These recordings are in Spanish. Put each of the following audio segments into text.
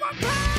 my power.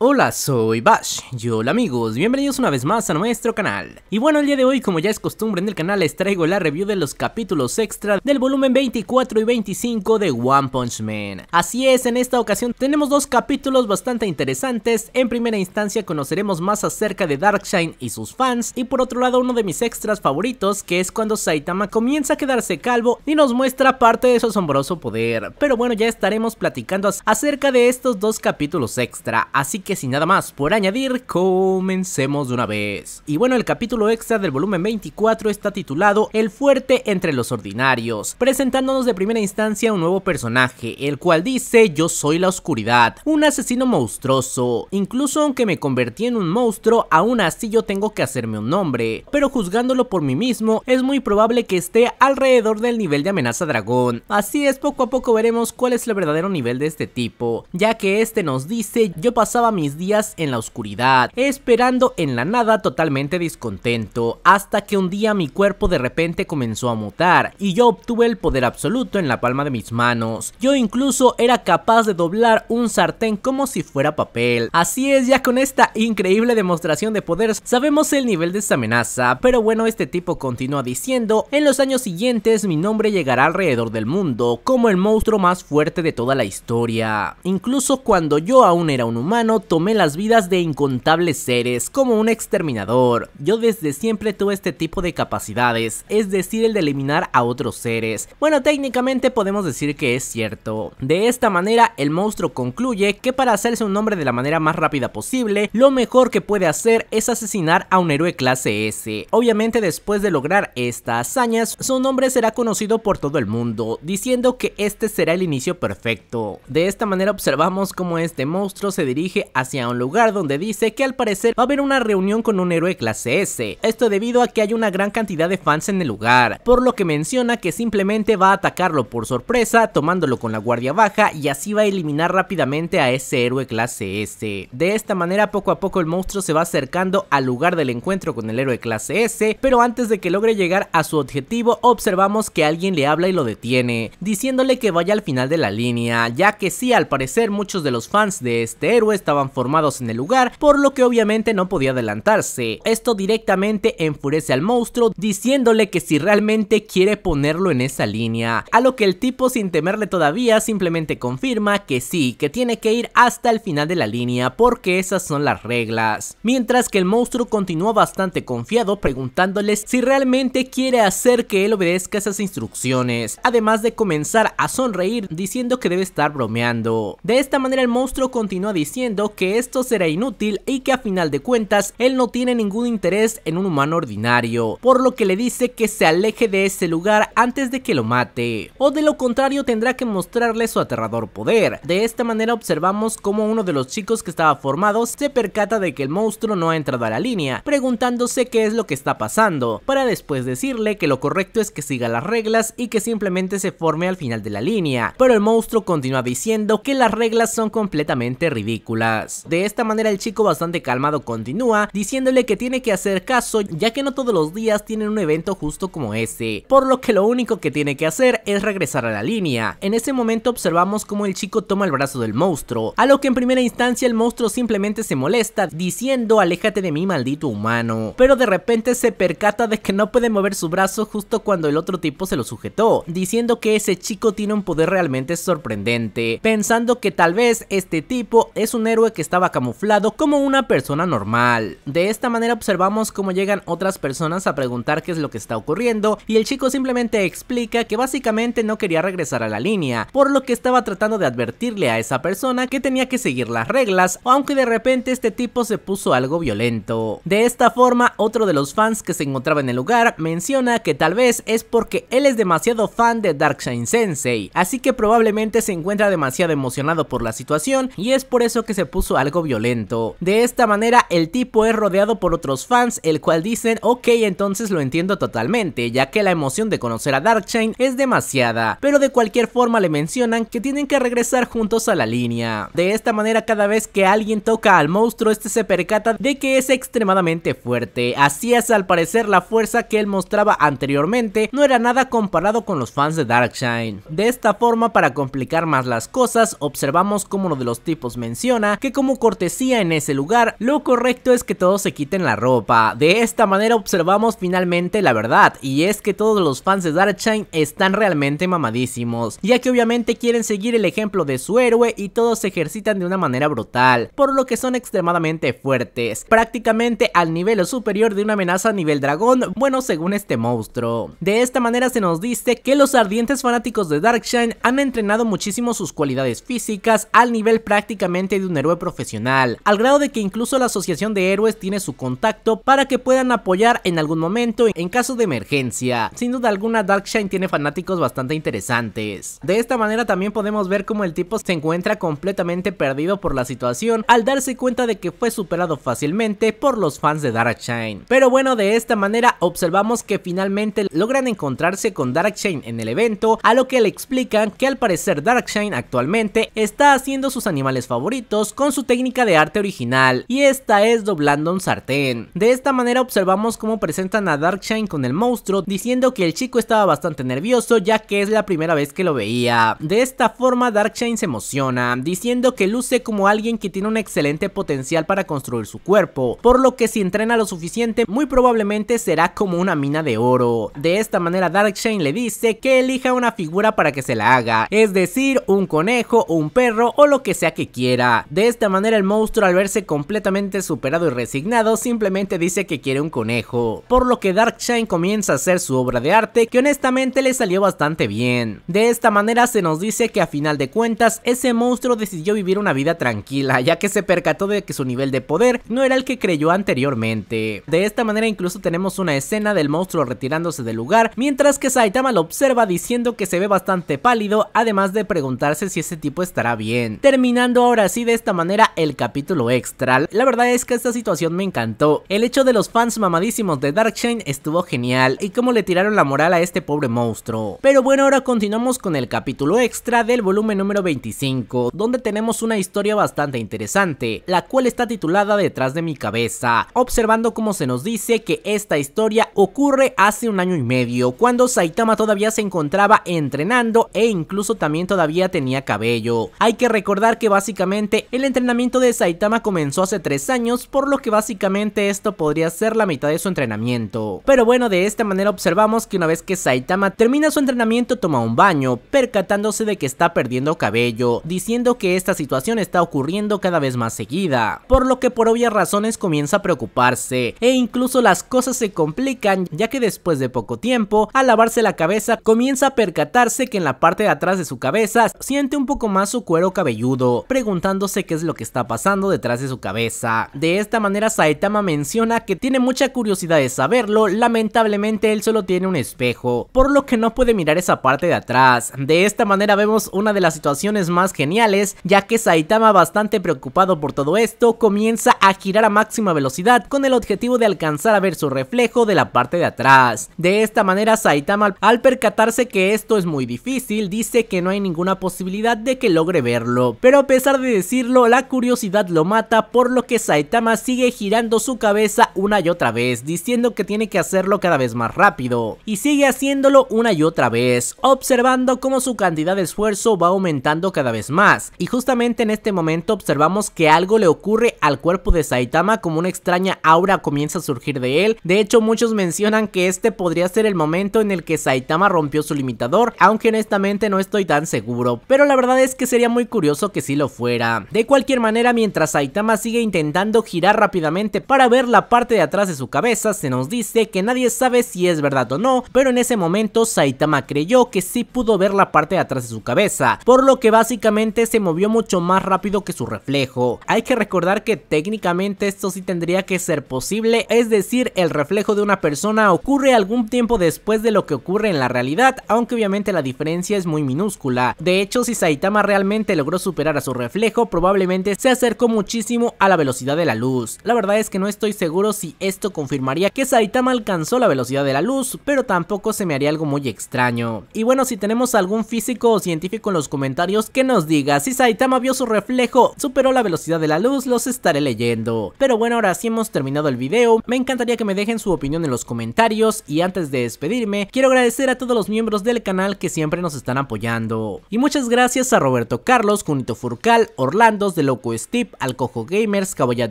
Hola, soy Bash, y hola amigos, bienvenidos una vez más a nuestro canal. Y bueno, el día de hoy, como ya es costumbre en el canal, les traigo la review de los capítulos extra del volumen 24 y 25 de One Punch Man. Así es, en esta ocasión tenemos dos capítulos bastante interesantes, en primera instancia conoceremos más acerca de Darkshine y sus fans, y por otro lado uno de mis extras favoritos, que es cuando Saitama comienza a quedarse calvo y nos muestra parte de su asombroso poder. Pero bueno, ya estaremos platicando acerca de estos dos capítulos extra, así que que sin nada más por añadir, comencemos de una vez. Y bueno, el capítulo extra del volumen 24 está titulado El fuerte entre los ordinarios, presentándonos de primera instancia un nuevo personaje, el cual dice yo soy la oscuridad, un asesino monstruoso, incluso aunque me convertí en un monstruo, aún así yo tengo que hacerme un nombre, pero juzgándolo por mí mismo, es muy probable que esté alrededor del nivel de amenaza dragón, así es poco a poco veremos cuál es el verdadero nivel de este tipo, ya que este nos dice yo pasaba mis días en la oscuridad, esperando en la nada totalmente descontento, hasta que un día mi cuerpo de repente comenzó a mutar y yo obtuve el poder absoluto en la palma de mis manos. Yo incluso era capaz de doblar un sartén como si fuera papel. Así es, ya con esta increíble demostración de poder sabemos el nivel de esta amenaza, pero bueno, este tipo continúa diciendo, en los años siguientes mi nombre llegará alrededor del mundo como el monstruo más fuerte de toda la historia. Incluso cuando yo aún era un humano, tomé las vidas de incontables seres como un exterminador. Yo desde siempre tuve este tipo de capacidades, es decir el de eliminar a otros seres. Bueno, técnicamente podemos decir que es cierto. De esta manera el monstruo concluye que para hacerse un nombre de la manera más rápida posible, lo mejor que puede hacer es asesinar a un héroe clase S. Obviamente después de lograr estas hazañas, su nombre será conocido por todo el mundo, diciendo que este será el inicio perfecto. De esta manera observamos cómo este monstruo se dirige hacia un lugar donde dice que al parecer va a haber una reunión con un héroe clase S, esto debido a que hay una gran cantidad de fans en el lugar, por lo que menciona que simplemente va a atacarlo por sorpresa tomándolo con la guardia baja y así va a eliminar rápidamente a ese héroe clase S. De esta manera poco a poco el monstruo se va acercando al lugar del encuentro con el héroe clase S, pero antes de que logre llegar a su objetivo observamos que alguien le habla y lo detiene, diciéndole que vaya al final de la línea, ya que sí al parecer muchos de los fans de este héroe estaban formados en el lugar, por lo que obviamente no podía adelantarse. Esto directamente enfurece al monstruo, diciéndole que si realmente quiere ponerlo en esa línea. A lo que el tipo, sin temerle todavía, simplemente confirma que sí, que tiene que ir hasta el final de la línea, porque esas son las reglas. Mientras que el monstruo continúa bastante confiado, preguntándoles si realmente quiere hacer que él obedezca esas instrucciones, además de comenzar a sonreír diciendo que debe estar bromeando. De esta manera el monstruo continúa diciendo que esto será inútil y que a final de cuentas él no tiene ningún interés en un humano ordinario, por lo que le dice que se aleje de ese lugar antes de que lo mate, o de lo contrario tendrá que mostrarle su aterrador poder. De esta manera observamos cómo uno de los chicos que estaba formado se percata de que el monstruo no ha entrado a la línea, preguntándose qué es lo que está pasando, para después decirle que lo correcto es que siga las reglas y que simplemente se forme al final de la línea, pero el monstruo continúa diciendo que las reglas son completamente ridículas. De esta manera el chico bastante calmado continúa diciéndole que tiene que hacer caso ya que no todos los días tienen un evento justo como ese, por lo que lo único que tiene que hacer es regresar a la línea. En ese momento observamos cómo el chico toma el brazo del monstruo, a lo que en primera instancia el monstruo simplemente se molesta diciendo aléjate de mí maldito humano, pero de repente se percata de que no puede mover su brazo justo cuando el otro tipo se lo sujetó, diciendo que ese chico tiene un poder realmente sorprendente, pensando que tal vez este tipo es un héroe que estaba camuflado como una persona normal. De esta manera observamos cómo llegan otras personas a preguntar qué es lo que está ocurriendo y el chico simplemente explica que básicamente no quería regresar a la línea, por lo que estaba tratando de advertirle a esa persona que tenía que seguir las reglas, aunque de repente este tipo se puso algo violento. De esta forma, otro de los fans que se encontraba en el lugar menciona que tal vez es porque él es demasiado fan de Darkshine Sensei, así que probablemente se encuentra demasiado emocionado por la situación y es por eso que se algo violento. De esta manera el tipo es rodeado por otros fans el cual dicen ok entonces lo entiendo totalmente ya que la emoción de conocer a Darkshine es demasiada, pero de cualquier forma le mencionan que tienen que regresar juntos a la línea. De esta manera cada vez que alguien toca al monstruo este se percata de que es extremadamente fuerte, así es al parecer la fuerza que él mostraba anteriormente no era nada comparado con los fans de Darkshine. De esta forma para complicar más las cosas observamos como uno de los tipos menciona que como cortesía en ese lugar, lo correcto es que todos se quiten la ropa. De esta manera observamos finalmente la verdad, y es que todos los fans de Darkshine están realmente mamadísimos, ya que obviamente quieren seguir el ejemplo de su héroe y todos se ejercitan de una manera brutal, por lo que son extremadamente fuertes, prácticamente al nivel superior de una amenaza a nivel dragón, bueno según este monstruo. De esta manera se nos dice que los ardientes fanáticos de Darkshine han entrenado muchísimo sus cualidades físicas al nivel prácticamente de un héroe profesional, al grado de que incluso la Asociación de Héroes tiene su contacto para que puedan apoyar en algún momento en caso de emergencia. Sin duda alguna Darkshine tiene fanáticos bastante interesantes. De esta manera también podemos ver cómo el tipo se encuentra completamente perdido por la situación al darse cuenta de que fue superado fácilmente por los fans de Darkshine. Pero bueno, de esta manera observamos que finalmente logran encontrarse con Darkshine en el evento, a lo que le explican que al parecer Darkshine actualmente está haciendo sus animales favoritos con su técnica de arte original, y esta es doblando un sartén. De esta manera observamos cómo presentan a Darkshine con el monstruo, diciendo que el chico estaba bastante nervioso ya que es la primera vez que lo veía. De esta forma Darkshine se emociona, diciendo que luce como alguien que tiene un excelente potencial para construir su cuerpo, por lo que si entrena lo suficiente muy probablemente será como una mina de oro. De esta manera Darkshine le dice que elija una figura para que se la haga, es decir, un conejo, o un perro o lo que sea que quiera. De esta esta manera el monstruo al verse completamente superado y resignado simplemente dice que quiere un conejo, por lo que Darkshine comienza a hacer su obra de arte que honestamente le salió bastante bien. De esta manera se nos dice que a final de cuentas ese monstruo decidió vivir una vida tranquila ya que se percató de que su nivel de poder no era el que creyó anteriormente. De esta manera incluso tenemos una escena del monstruo retirándose del lugar mientras que Saitama lo observa diciendo que se ve bastante pálido además de preguntarse si ese tipo estará bien. Terminando ahora así de esta manera el capítulo extra. La verdad es que esta situación me encantó. El hecho de los fans mamadísimos de Darkshine estuvo genial y cómo le tiraron la moral a este pobre monstruo. Pero bueno, ahora continuamos con el capítulo extra del volumen número 25, donde tenemos una historia bastante interesante, la cual está titulada Detrás de mi cabeza, observando cómo se nos dice que esta historia ocurre hace un año y medio, cuando Saitama todavía se encontraba entrenando e incluso también todavía tenía cabello. Hay que recordar que básicamente el entrenamiento de Saitama comenzó hace tres años, por lo que básicamente esto podría ser la mitad de su entrenamiento. Pero bueno, de esta manera observamos que una vez que Saitama termina su entrenamiento toma un baño, percatándose de que está perdiendo cabello, diciendo que esta situación está ocurriendo cada vez más seguida, por lo que por obvias razones comienza a preocuparse, e incluso las cosas se complican ya que después de poco tiempo, al lavarse la cabeza comienza a percatarse que en la parte de atrás de su cabeza siente un poco más su cuero cabelludo, preguntándose qué lo que está pasando detrás de su cabeza. De esta manera Saitama menciona que tiene mucha curiosidad de saberlo, lamentablemente él solo tiene un espejo, por lo que no puede mirar esa parte de atrás. De esta manera vemos una de las situaciones más geniales, ya que Saitama bastante preocupado por todo esto, comienza a girar a máxima velocidad con el objetivo de alcanzar a ver su reflejo de la parte de atrás. De esta manera Saitama al percatarse que esto es muy difícil, dice que no hay ninguna posibilidad de que logre verlo, pero a pesar de decirlo la curiosidad lo mata por lo que Saitama sigue girando su cabeza una y otra vez, diciendo que tiene que hacerlo cada vez más rápido, y sigue haciéndolo una y otra vez, observando cómo su cantidad de esfuerzo va aumentando cada vez más, y justamente en este momento observamos que algo le ocurre al cuerpo de Saitama como una extraña aura comienza a surgir de él, de hecho muchos mencionan que este podría ser el momento en el que Saitama rompió su limitador, aunque honestamente no estoy tan seguro, pero la verdad es que sería muy curioso que si lo fuera. De cualquier manera, mientras Saitama sigue intentando girar rápidamente para ver la parte de atrás de su cabeza, se nos dice que nadie sabe si es verdad o no, pero en ese momento Saitama creyó que sí pudo ver la parte de atrás de su cabeza, por lo que básicamente se movió mucho más rápido que su reflejo. Hay que recordar que técnicamente esto sí tendría que ser posible, es decir, el reflejo de una persona ocurre algún tiempo después de lo que ocurre en la realidad, aunque obviamente la diferencia es muy minúscula. De hecho, si Saitama realmente logró superar a su reflejo, probablemente se acercó muchísimo a la velocidad de la luz. La verdad es que no estoy seguro si esto confirmaría que Saitama alcanzó la velocidad de la luz, pero tampoco se me haría algo muy extraño. Y bueno, si tenemos algún físico o científico en los comentarios que nos diga si Saitama vio su reflejo, superó la velocidad de la luz, los estaré leyendo. Pero bueno, ahora sí hemos terminado el video, me encantaría que me dejen su opinión en los comentarios y antes de despedirme, quiero agradecer a todos los miembros del canal que siempre nos están apoyando. Y muchas gracias a Roberto Carlos, Junito Furcal, Orlandos, de Loco Steve, Alcojo Gamers, caballat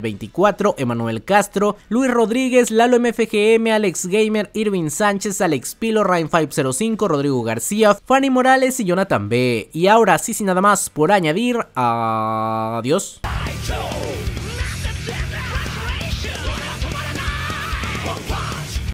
24 Emanuel Castro, Luis Rodríguez, Lalo MFGM, Alex Gamer, Irving Sánchez, Alex Pilo, Rain505, Rodrigo García, Fanny Morales y Jonathan B. Y ahora sí, sin nada más por añadir, adiós.